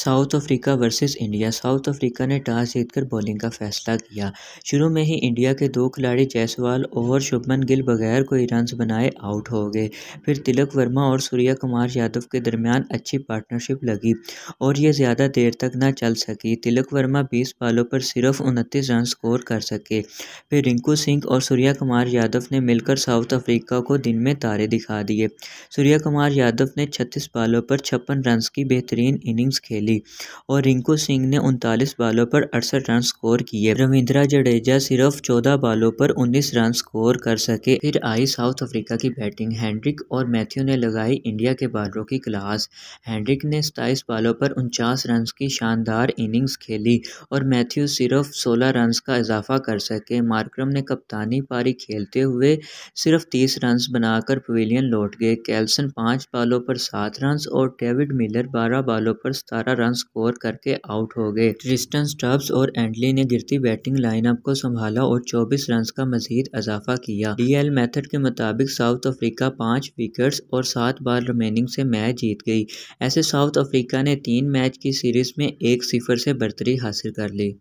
south Africa versus India South Africa ने toss जीतकर bowling का फैसला किया शुरू में ही इंडिया के दो खिलाड़ी जयसवाल और शुभमन गिल बगैर कोई रन बनाए आउट हो गए फिर तिलक वर्मा और सूर्या कुमार यादव के दरमियान अच्छी पार्टनरशिप लगी और ये ज़्यादा देर तक न चल सकी तिलक वर्मा बीस बालों पर सिर्फ उनतीस रन स्कोर कर सके फिर रिंकू सिंह और सूर्या कुमार यादव ने मिलकर साउथ अफ्रीका को दिन में तारे दिखा दिए सूर्या कुमार यादव ने छत्तीस बालों पर छप्पन रन की बेहतरीन इनिंग्स खेली खेली और रिंकू सिंह ने उनतालीस बालों पर अड़सठ रन स्कोर किए रविंद्रा जडेजा सिर्फ चौदह बालों पर उन्नीस रन स्कोर कर सके फिर आई साउथ अफ्रीका की बैटिंग हैंड्रिक और मैथ्यू ने लगाई इंडिया के बालों की क्लास हैंड्रिक ने सताईस बालों पर उनचास रन की शानदार इनिंग्स खेली और मैथ्यू सिर्फ सोलह रन का इजाफा कर सके मार्क्रम ने कप्तानी पारी खेलते हुए सिर्फ तीस रन बनाकर पवेलियन लौट गए कैल्सन पांच बालों पर सात रन और डेविड मिलर बारह बालों पर सतारह रन स्कोर करके आउट हो गए ट्रिस्टन स्टब्स और एंडली ने गिरती बैटिंग लाइनअप को संभाला और 24 रन का मजीद इजाफा किया डीएल मेथड के मुताबिक साउथ अफ्रीका पाँच विकेट और सात बार रिमेनिंग से मैच जीत गई ऐसे साउथ अफ्रीका ने तीन मैच की सीरीज में एक सिफर से बर्तरी हासिल कर ली